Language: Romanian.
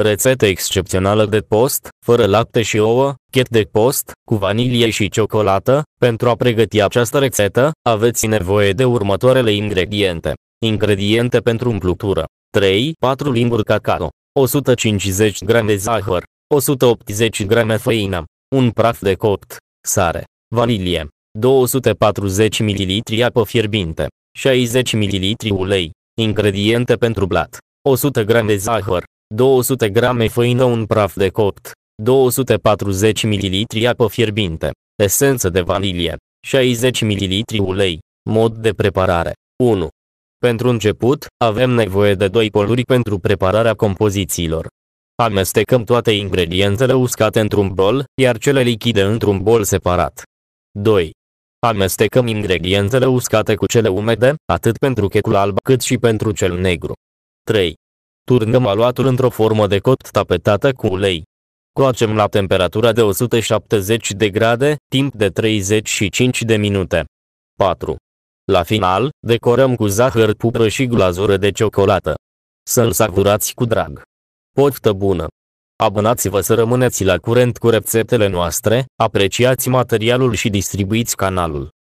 Rețetă excepțională de post, fără lapte și ouă, chet de post, cu vanilie și ciocolată. Pentru a pregăti această rețetă, aveți nevoie de următoarele ingrediente. Ingrediente pentru umplutură. 3. 4 linguri cacao. 150 grame zahăr. 180 grame făină. Un praf de copt. Sare. Vanilie. 240 ml apă fierbinte. 60 ml ulei. Ingrediente pentru blat. 100 grame zahăr. 200 grame făină un praf de copt, 240 ml apă fierbinte, esență de vanilie, 60 ml ulei. Mod de preparare 1. Pentru început, avem nevoie de 2 poluri pentru prepararea compozițiilor. Amestecăm toate ingredientele uscate într-un bol, iar cele lichide într-un bol separat. 2. Amestecăm ingredientele uscate cu cele umede, atât pentru checul alb cât și pentru cel negru. 3. Turnăm aluatul într-o formă de cot tapetată cu ulei. Coacem la temperatura de 170 de grade, timp de 35 de minute. 4. La final, decorăm cu zahăr pupră și glazură de ciocolată. Să-l savurați cu drag. Poftă bună! Abonați-vă să rămâneți la curent cu rețetele noastre, apreciați materialul și distribuiți canalul.